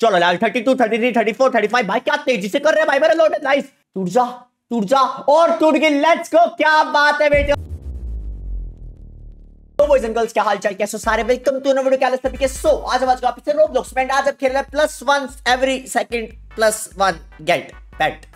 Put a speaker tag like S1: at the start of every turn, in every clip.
S1: चलो लाल thirty two thirty three thirty four thirty five भाई क्या तेजी से कर रहे भाई मेरा लोड नाइस टूट जा टूट जा और टूट गई लेट्स गो क्या बात है बेटे गर्ल्स तो क्या हाल चाल कैसे सारे वेलकम टू वीडियो क्या सभी के सो आज आज का आज अब खेल रहे plus one every second plus one get bat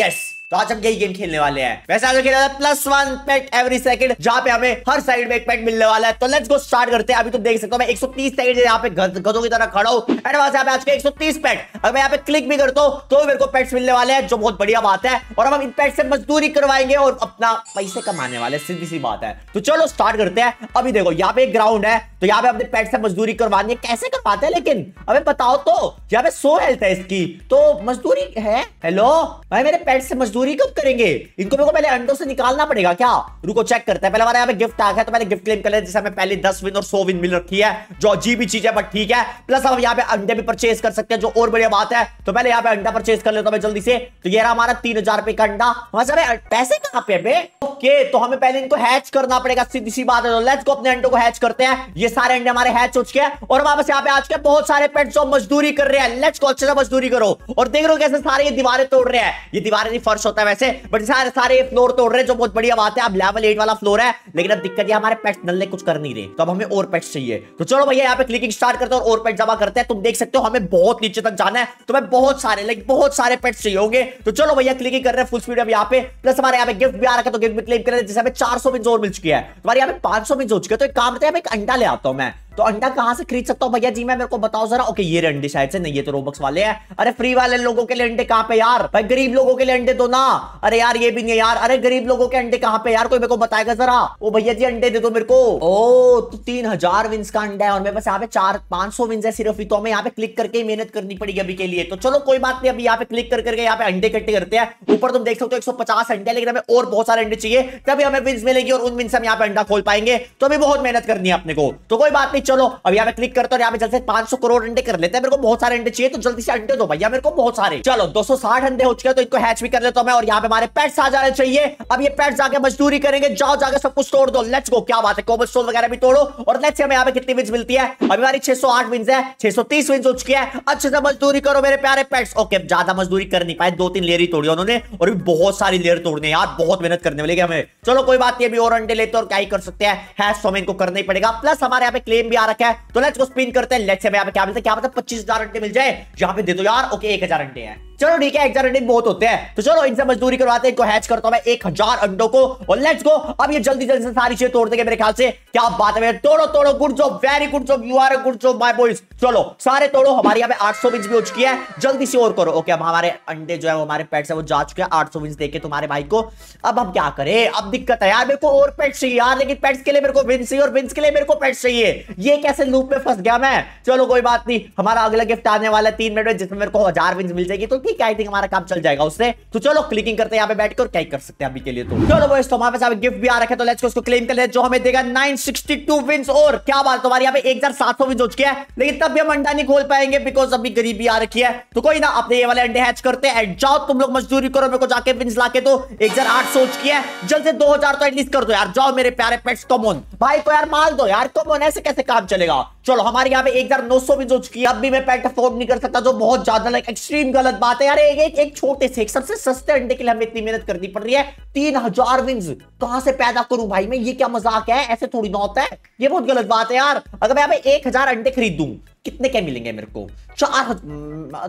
S1: yes तो आज हम यही गेम खेलने वाले हैं वैसे आज खेला था plus one pet every second जहाँ पे हमें हर साइड में एक पेट मिलने वाला है तो लेट्स गो स्टार्ट करते हैं अभी तो देख सकते हो सौ तीस सेकंड यहाँ पे गधों की तरह खड़ा हूँ एंड वहां से आज के तीस पेट अगर मैं यहाँ पे क्लिक भी करता हूँ तो मेरे को पेट्स मिलने वाले हैं जो बहुत बढ़िया बात है और हम इन पेट से मजदूरी करवाएंगे और अपना पैसे कमाने वाले सीधी सी बात है तो चलो स्टार्ट करते हैं अभी देखो यहाँ पे एक ग्राउंड है तो यहाँ पे अपने पेट से मजदूरी करवानी है कैसे करवाते हैं लेकिन अबे बताओ तो यहाँ पे सो हेल्थ है इसकी तो मजदूरी है हेलो भाई मेरे पेट से मजदूरी कब करेंगे इनको मेरे को पहले अंडों से निकालना पड़ेगा क्या रुको चेक करते हैं पहले हमारे यहाँ पे गिफ्ट आ गया तो मैंने गिफ्ट क्लेम कर लिया जिससे हमें पहले दस विन और सौ विन मिल रखी है जो अजीब चीज है बट ठीक है प्लस हम यहाँ पे अंडे भी परचेज कर सकते हैं जो और बढ़िया बात है तो पहले यहाँ पे अंडा परचेज कर लेता हूँ जल्दी से तो ये हमारा तीन हजार रुपए का अंडा हमारे पैसे कहाँ पे ओके तो हमें पहले इनको हैच करना पड़ेगा सीधी सी बात है लेट्स को तो अपने अंडों को हैच करते हैं ये सारे अंडे हमारे हैच हो चुके हैं और वापस यहाँ पे आज के बहुत सारे पेट जो मजदूरी कर रहे हैं लेट्स को अच्छे से मजदूरी करो और देख रहे हो कैसे सारे ये दीवारें तोड़ रहे हैं ये दीवारें नहीं फर्श होता है वैसे बट सारे सारे फ्लोर तोड़ रहे हैं जो बहुत बढ़िया बात है अब लेवल एट वाला फ्लोर है लेकिन अब दिक्कत है हमारे पेट नल ने कुछ कर नहीं रहे तो अब हमें और पेट चाहिए तो चलो भैया यहाँ पे क्लिकिंग स्टार्ट करते हैं और पेट जमा करते हैं तुम देख सकते हो हमें बहुत नीचे तक जाना है तो मैं बहुत सारे लाइक बहुत सारे पेट्स चाहिए होंगे तो चलो भैया क्लिकिंग कर रहे हैं फुल स्पीड अब यहाँ पे प्लस हमारे यहाँ पे गिफ्ट भी आ रहा है तो गिफ्ट भी क्लेम कर रहे हैं जैसे हमें चार सौ पिंज और मिल चुकी है तुम्हारे यहाँ पे पांच सौ पिंज हो चुके हैं तो एक काम करते हैं हम एक अंडा ले 倒卖。तो अंडा कहां से खरीद सकता हूँ भैया जी मैं मेरे को बताओ जरा ओके ये अंडे शायद से नहीं ये तो रोबक्स वाले हैं अरे फ्री वाले लोगों के लिए अंडे कहाँ पे यार भाई गरीब लोगों के लिए अंडे दो ना अरे यार ये भी नहीं यार अरे गरीब लोगों के अंडे कहाँ पे यार कोई मेरे को बताएगा जरा ओ भैया जी अंडे दे दो मेरे को ओ तो तीन हजार विंस का अंडा है और मेरे पास यहाँ पे चार पांच सौ विंस है सिर्फ तो हमें यहाँ पे क्लिक करके मेहनत करनी पड़ेगी अभी के लिए तो चलो कोई बात नहीं अभी यहाँ पे क्लिक करके यहाँ पे अंडे इकट्ठे करते हैं ऊपर तुम देख सकते हो एक अंडे लेकिन हमें और बहुत सारे अंडे चाहिए तभी हमें विंस मिलेगी और उन विंस हम यहाँ पे अंडा खोल पाएंगे तो अभी बहुत मेहनत करनी है अपने को तो कोई बात नहीं चलो अब यहाँ पे क्लिक करते हैं यहाँ पे जल्द से पांच करोड़ अंडे कर लेते हैं मेरे को बहुत सारे अंडे चाहिए तो जल्दी से अंडे दो भैया मेरे को बहुत सारे चलो दो अंडे हो चुके तो इनको हैच भी कर लेता हूँ मैं और यहाँ पे हमारे पेट्स आ जाने चाहिए अब ये पेट्स जाके मजदूरी करेंगे जाओ जाकर सब कुछ तोड़ दो लेट्स गो क्या बात है कोबल स्टोन वगैरह भी तोड़ो और लेट्स हमें यहाँ पे कितनी विंस मिलती है अभी हमारी छह सौ आठ विंस है छह सौ तीस विंस हो चुकी है अच्छे से मजदूरी करो मेरे प्यारे पेट्स ओके ज्यादा मजदूरी कर नहीं पाए दो तीन लेयर ही तोड़ी उन्होंने और भी बहुत सारी लेयर तोड़ने यार बहुत मेहनत करने वाले हमें चलो कोई बात नहीं अभी और अंडे लेते और क्या ही कर सकते हैं हैश तो हमें इनको करना ही पड़ेगा प्लस हमारे यहाँ पे क्लेम भी आ रखा है तो लेट्स को स्पिन करते हैं लेट्स से मैं यहां पे क्या मिलता है क्या पता 25000 अंडे मिल जाए यहां पे दे दो यार ओके 1000 अंडे हैं चलो ठीक है एक एडिट बहुत होते हैं तो चलो इनसे मजदूरी करवाते हैं इनको हैच करता हूं मैं एक हजार अंडो को और लेट्स गो अब ये जल्दी जल्दी से सारी चीजें तोड़ देंगे मेरे ख्याल से क्या बात है तोड़ो तोड़ो good job very good job you are good job my boys चलो सारे तोड़ो हमारे यहाँ पे आठ सौ भी हो चुकी है जल्दी से और करो ओके अब हमारे अंडे जो है हमारे पेट से वो जा चुके हैं आठ सौ विंस देखे तुम्हारे भाई को अब हम क्या करें अब दिक्कत है यार मेरे को और पेट चाहिए यार लेकिन पेट्स के लिए मेरे को विंस चाहिए और विंस के लिए मेरे को पेट्स चाहिए ये कैसे लूप में फंस गया मैं चलो कोई बात नहीं हमारा अगला गिफ्ट आने वाला है तीन मिनट में जिसमें मेरे को हजार विंस मिल जाएगी तो ठीक है आई थिंक हमारा काम चल जाएगा उससे तो चलो क्लिकिंग करते हैं यहाँ पे बैठ कर क्या कर सकते हैं अभी के लिए तो चलो वो तो हमारे पास गिफ्ट भी आ रखे तो लेट्स उसको क्लेम कर ले जो हमें देगा 962 विंस और क्या बात तुम्हारे यहाँ पे 1700 विंस हो चुके है लेकिन तब भी हम अंडा नहीं खोल पाएंगे बिकॉज अभी गरीबी आ रखी है तो कोई ना अपने ये वाले अंडे हैच करते हैं जाओ तुम लोग मजदूरी करो मेरे को जाके विंस ला दो तो, एक हजार आठ सौ है जल्द से दो हजार तो एटलीस्ट कर दो यार जाओ मेरे प्यारे पेट्स कमोन भाई को यार माल दो यार कमोन ऐसे कैसे काम चलेगा चलो हमारे यहाँ पे एक हजार नौ सौ भी जो चुकी है अब भी मैं पेट अफोर्ड नहीं कर सकता जो बहुत ज्यादा लाइक एक्सट्रीम गलत बात है यार एक एक, एक छोटे से एक सबसे सस्ते अंडे के लिए हमें इतनी मेहनत करनी पड़ रही है तीन हजार विंस कहां से पैदा करूं भाई मैं ये क्या मजाक है ऐसे थोड़ी ना होता है ये बहुत गलत बात है यार अगर मैं यहाँ पे एक हजार अंडे खरीद कितने के मिलेंगे मेरे को चार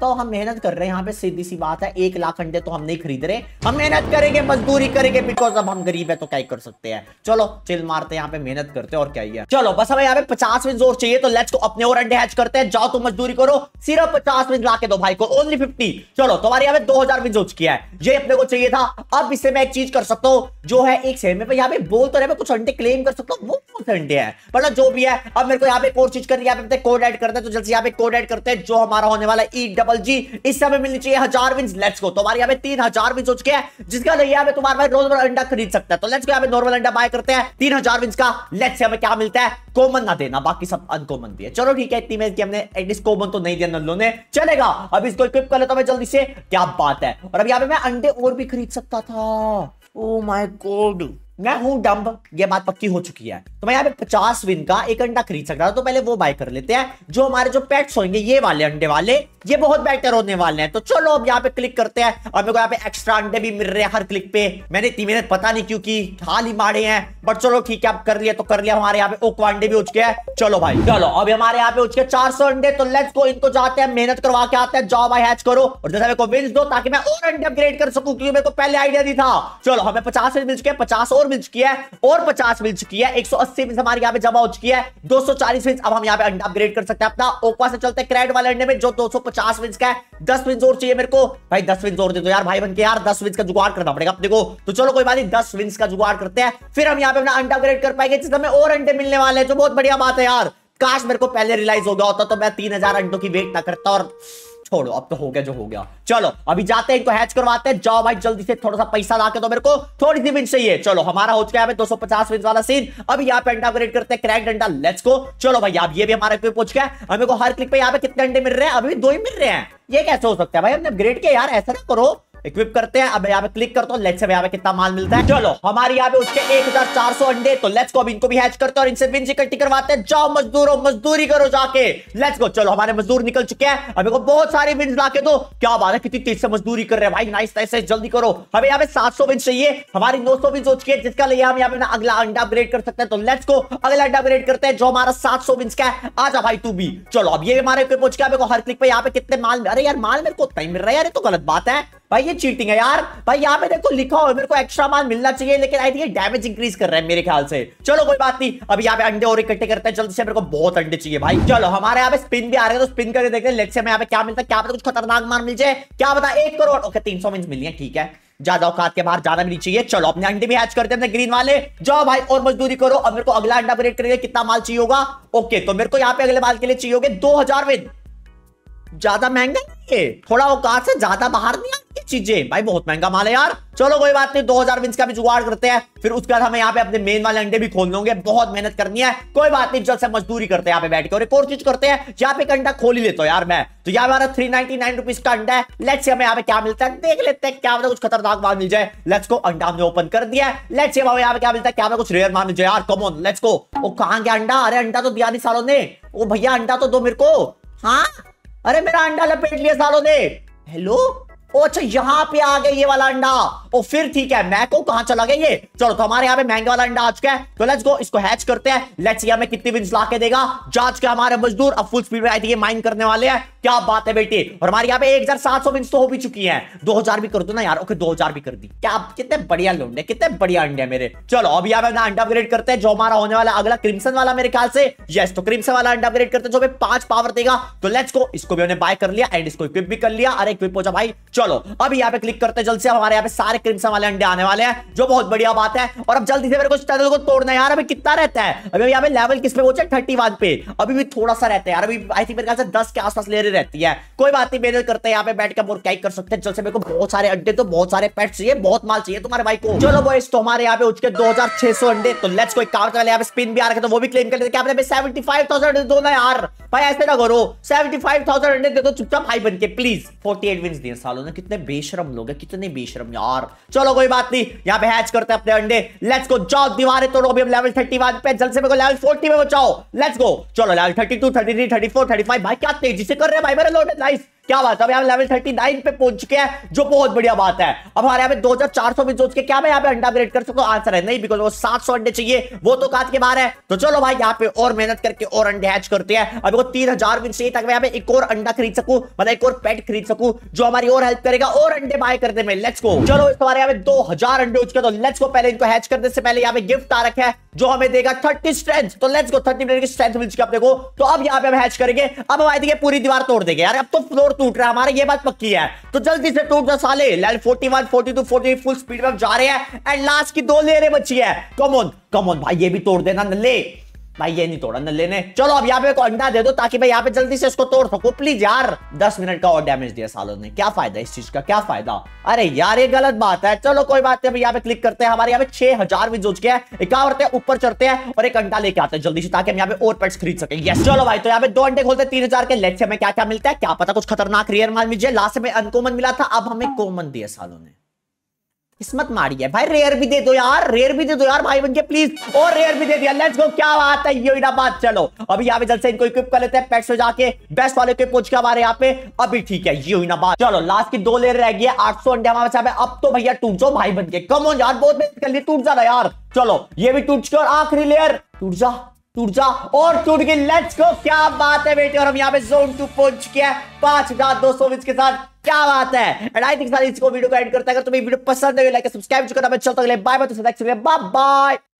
S1: तो हम मेहनत कर रहे हैं यहाँ पे सीधी सी बात है एक लाख अंडे तो हम नहीं खरीद रहे हम मेहनत करेंगे मजदूरी करेंगे बिकॉज अब हम गरीब है तो क्या कर सकते हैं चलो चिल मारते यहाँ पे मेहनत करते और क्या है चलो बस हमें यहाँ पे पचास मिनट जोर चाहिए तो लेट्स को अपने और अंडे हैच करते हैं जाओ तुम मजदूरी करो सिर्फ पचास मिनट ला दो भाई को ओनली फिफ्टी चलो तुम्हारे यहाँ पे दो हजार मिनट जोर किया है ये अपने को चाहिए था अब इससे मैं एक चीज कर सकता हूँ जो है एक सेमे पे यहाँ पे बोल तो रहे कुछ अंडे क्लेम कर सकता हूँ संडे है मतलब जो भी है अब मेरे को यहाँ पे एक और चीज करनी है कोड ऐड करते हैं तो जल्द से यहाँ पे कोड ऐड करते हैं जो हमारा होने वाला ई डबल जी इस समय मिलनी चाहिए हजार विंस लेट्स को तो हमारे यहाँ पे तीन हजार विंस हो चुके हैं जिसका नहीं है तुम्हारे भाई रोज अंडा खरीद सकता है तो लेट्स को यहाँ पे नॉर्मल अंडा बाय करते हैं तीन हजार विंस का लेट्स हमें क्या मिलता है कॉमन ना देना बाकी सब अनकॉमन दिया चलो ठीक है इतनी मैच की हमने एटलीस्ट कॉमन तो नहीं दिया नल्लो ने चलेगा अब इसको इक्विप कर लेता हूँ मैं जल्दी से क्या बात है और अब यहाँ पे मैं अंडे और भी खरीद सकता था ओ माय गॉड मैं हूं डम्ब ये बात पक्की हो चुकी है तो मैं यहाँ पे पचास विन का एक अंडा खरीद सकता था तो पहले वो बाय कर लेते हैं जो हमारे जो पेट्स होंगे ये वाले अंडे वाले ये बहुत बेटर होने वाले हैं तो चलो अब यहाँ पे क्लिक करते हैं और मेरे को यहाँ पे एक्स्ट्रा अंडे भी मिल रहे हैं हर क्लिक पे मैंने इतनी मेहनत पता नहीं क्योंकि हाल ही मारे हैं बट चलो ठीक है आप कर लिया तो कर लिया हमारे यहाँ पे ओक अंडे भी उठ गए चलो भाई चलो अब हमारे यहाँ पे उठ गए चार सौ अंडे तो लेट्स को इनको जाते हैं मेहनत करवा के आते हैं जॉब आई हैच करो और जैसे मेरे को विल्स दो ताकि मैं और अंडे अपग्रेड कर सकूं क्योंकि मेरे को पहले आइडिया नहीं था चलो हमें पचास मिल चुके हैं पचास चौदह मिल चुकी है और पचास मिल चुकी है एक सौ अस्सी मिल हमारे यहाँ पे जमा हो चुकी है दो सौ चालीस मिल अब हम यहाँ पे अंडा अपग्रेड कर सकते हैं अपना ओपा से चलते क्रेड वाले अंडे में जो दो सौ पचास मिल का है दस विंस और चाहिए मेरे को भाई दस विंस और दे दो यार भाई बन के यार दस विंस का जुगाड़ करना पड़ेगा अपने को तो चलो कोई बात नहीं दस विंस का जुगाड़ करते हैं फिर हम यहाँ पे अपना अंडा अपग्रेड कर पाएंगे हमें और अंडे मिलने वाले हैं जो बहुत बढ़िया बात है यार काश मेरे को पहले रियलाइज हो गया होता तो मैं तीन हजार अंडों की वेट ना करता और छोड़ो अब तो हो गया जो हो गया चलो अभी जाते हैं इनको हैच करवाते हैं जाओ भाई जल्दी से थोड़ा सा पैसा ला के तो मेरे को थोड़ी सी विन चाहिए चलो हमारा हो चुका है दो सौ पचास विन वाला सीन अब यहाँ पे अंडा अपग्रेड करते हैं क्रैक डंडा लेट्स को चलो भाई अब ये भी हमारा क्विक पहुंच गया हमें को हर क्लिक पे यहाँ पे कितने अंडे मिल रहे हैं अभी दो ही मिल रहे हैं ये कैसे हो सकता है भाई हमने अपग्रेड किया यार ऐसा ना करो इक्विप करते हैं अब यहाँ पे क्लिक करता हूँ लेट्स यहाँ पे कितना माल मिलता है चलो हमारे यहाँ पे उसके एक अंडे तो लेट्स को अब इनको भी हैच करते हैं और इनसे विन इकट्ठी करवाते हैं जाओ मजदूरों मजदूरी करो जाके लेट्स गो चलो हमारे मजदूर निकल चुके हैं अब बहुत सारे विन ला के दो क्या बात है कितनी तेज से मजदूरी कर रहे हैं भाई नाइस नाइस जल्दी करो हमें यहाँ पे सात सौ चाहिए हमारी नौ सौ हो चुकी है जिसका लिए हम यहाँ पे अगला अंडा अपग्रेड कर सकते हैं तो लेट्स को अगला अंडा अपग्रेड करते हैं जो हमारा सात सौ का है जा भाई तू भी चलो अब ये हमारे पहुंच गया हर क्लिक पे यहाँ पे कितने माल अरे यार माल मेरे को नहीं मिल रहा है यार तो गलत बात है भाई ये चीटिंग है यार भाई यहाँ पे देखो लिखा हो मेरे को एक्स्ट्रा माल मिलना चाहिए लेकिन आई थिंक डैमेज इंक्रीज कर रहे हैं मेरे ख्याल से चलो कोई बात नहीं अब यहाँ पे अंडे और इकट्ठे करते हैं जल्दी से मेरे को बहुत अंडे चाहिए भाई चलो हमारे यहाँ पे स्पिन भी आ रहे हैं तो स्पिन करके देखते हैं से यहाँ पे क्या मिलता है क्या पता कुछ खतरनाक माल मिल जाए क्या पता एक करोड़ ओके तीन सौ मिल है ठीक है ज्यादा औकात के बाहर जाना भी नहीं चाहिए चलो अपने अंडे भी हैच करते हैं ग्रीन वाले जाओ भाई और मजदूरी करो अब मेरे को अगला अंडा अपग्रेड करेंगे कितना माल चाहिए होगा ओके तो मेरे को यहाँ पे अगले माल के लिए चाहिए दो हजार में ज्यादा महंगा नहीं है थोड़ा औकात से ज्यादा बाहर नहीं चीजें भाई बहुत महंगा माल है यार चलो कोई बात नहीं 2000 विंस का भी जुगाड़ करते हैं फिर उसके बाद हमें यहाँ पे अपने मेन वाले अंडे भी खोल लोगे बहुत मेहनत करनी है कोई बात नहीं जल्द से मजदूरी करते हैं यहाँ पे बैठ के और एक और चीज करते हैं यहाँ पे अंडा खोल ही लेते हूँ यार मैं तो यहाँ हमारा थ्री नाइनटी नाइन रुपीज का अंडा है लेट्स हमें यहाँ पे क्या मिलता है देख लेते हैं क्या मतलब कुछ खतरनाक माल मिल जाए लेट्स को अंडा हमने ओपन कर दिया लेट्स यहाँ पे क्या मिलता है क्या मतलब कुछ रेयर माल मिल जाए यार कमोन लेट्स को कहा गया अंडा अरे अंडा तो दिया नहीं सालों ने वो भैया अंडा तो दो मेरे को हाँ अरे मेरा अंडा लपेट लिया सालों ने हेलो अच्छा यहाँ पे आ गया ये वाला अंडा और फिर ठीक है मैको कहा चला गया ये चलो तो हमारे यहाँ पे महंगा वाला अंडा आ चुका है तो लेट्स गो इसको हैच करते हैं लेट्स हमें कितनी विंस ला के देगा जांच के हमारे मजदूर अब फुल स्पीड में आई थी ये माइंड करने वाले हैं क्या बात है बेटी और हमारे यहाँ पे एक हजार सात सौ विंस तो हो भी चुकी है दो हजार भी कर दो ना यार ओके दो हजार भी कर दी क्या कितने बढ़िया लोडे कितने बढ़िया अंडे मेरे चलो अभी यहाँ पे अंडा अपग्रेड करते हैं जो हमारा होने वाला अगला क्रिमसन वाला मेरे ख्याल से यस तो क्रिमसन वाला अंडा अपग्रेड करते हैं जो पांच पावर देगा तो लेट्स गो इसको भी उन्हें बाय कर लिया एंड इसको इक्विप भी कर लिया अरे इक्विप हो जाए भाई चलो अब यहाँ पे क्लिक करते हैं जल्द से हमारे यहाँ पे सारे क्रिम्सन वाले अंडे आने वाले हैं जो बहुत बढ़िया बात है और अब जल्दी से मेरे को चैनल को तोड़ना यार अभी कितना रहता है अभी यहाँ पे लेवल किस पे पहुंचे थर्टी वन पे अभी भी थोड़ा सा रहता है यार अभी आई थिंक मेरे ख्याल से दस के आसपास ले रहती है कोई बात नहीं मेहनत करते हैं यहाँ पे बैठ कर और क्या कर सकते हैं जल्द से मेरे को बहुत सारे अंडे तो बहुत सारे पेट चाहिए बहुत माल चाहिए तुम्हारे भाई को चलो बोइस तो हमारे यहाँ पे दो हजार छह सौ अंडे तो लेट्स कोई काम यहाँ पे स्पिन भी आ रखे तो वो भी क्लेम कर लेते हैं सेवेंटी फाइव थाउजेंड दो ना यार भाई ऐसे ना करो सेवेंटी फाइव थाउजेंड अंडे दे दो चुपचाप भाई बन के प्लीज फोर्टी एट विन्स दिए सालों ने ना कितने बेशरम लोग है कितने बेशरम यार चलो कोई बात नहीं यहाँ पे हैच करते अपने अंडे लेट्स गो जाओ दीवारें तोड़ो अभी हम लेवल थर्टी वन पे जल्द से मेरे को लेवल फोर्टी में बचाओ लेट्स गो चलो level thirty thirty two three thirty four thirty five भाई क्या तेजी से कर रहे हैं भाई मेरे लोटे नाइस क्या बात है लेवल थर्टी नाइन पे पहुंच चुके हैं जो बहुत बढ़िया बात है अब हमारे यहाँ पे दो हजार चार सौ में सोच के क्या मैं यहाँ पे अंडा ग्रेड कर सकता आंसर है नहीं बिकॉज वो सात सौ अंडे चाहिए वो तो काट के बाहर है तो चलो भाई यहाँ पे और मेहनत करके और अंडे हैच करते हैं अभी वो तीन हजार मिनट चाहिए ताकि मैं यहाँ पे एक और अंडा खरीद सकूं मतलब एक और पेट खरीद सकूं जो हमारी और हेल्प करेगा और अंडे बाय करने में लेट्स को चलो हमारे यहाँ पे दो हजार अंडे उठ तो लेट्स को पहले इनको हैच करने से पहले यहाँ पे गिफ्ट आ रखा है जो हमें देगा थर्टी स्ट्रेंथ तो लेट्स गो थर्टी मिनट की स्ट्रेंथ मिल चुकी अपने को तो अब यहाँ पे हम हैच करेंगे अब हम आए देखिए पूरी दीवार तोड़ देंगे यार अब तो फ्लोर और टूट रहा है हमारा ये बात पक्की है तो जल्दी से टूट जा साले लेवल 41 42 43 फुल स्पीड में जा रहे हैं एंड लास्ट की दो लेरे बची है कमोन कमोन भाई ये भी तोड़ देना नल्ले भाई ये नहीं तोड़ा लेने चलो अब यहाँ पे अंडा दे दो ताकि भाई यहाँ पे जल्दी से इसको तोड़ सको प्लीज यार दस मिनट का और डैमेज दिया सालों ने क्या फायदा इस चीज का क्या फायदा अरे यार ये गलत बात है चलो कोई बात नहीं यहाँ पे क्लिक करते हैं हमारे यहाँ पे छह हजार भी जुट गया है क्या करते हैं ऊपर चढ़ते हैं और एक अंडा लेके आते हैं जल्दी से ताकि हम यहाँ पे और पेट्स खरीद सके यस चलो भाई तो यहाँ पे दो अंडे खोलते तीन हजार के लेट से हमें क्या क्या मिलता है क्या पता कुछ खतरनाक रियर मान लीजिए लास्ट में अनकॉमन मिला था अब हमें कॉमन दिया सालों ने किस्मत मारी है भाई रेयर भी दे दो यार रेयर भी दे दो यार भाई बन के प्लीज और रेयर भी दे दिया लेट्स गो क्या बात है यो इना बात चलो अभी यहाँ पे जल्द से इनको इक्विप कर लेते हैं पैक्स हो जाके बेस्ट वाले के पूछ के हमारे यहाँ पे अभी ठीक है यो इना बात चलो लास्ट की दो लेर रह गई है आठ सौ अंडे हमारे अब तो भैया टूट जाओ भाई बन के कम यार बहुत मेहनत कर ली टूट जा रहा यार चलो ये भी टूट और आखिरी लेयर टूट जा टूट जा और टूट गई लेट्स गो क्या बात है बेटे और हम यहाँ पे जोन टू पहुंच गया है पांच हजार दो सौ के साथ क्या बात है एंड आई थिंक इसको वीडियो को एड करता है अगर तुम्हें वीडियो पसंद है लाइक सब्सक्राइब करना चलता अगले बाय बाय तो बाय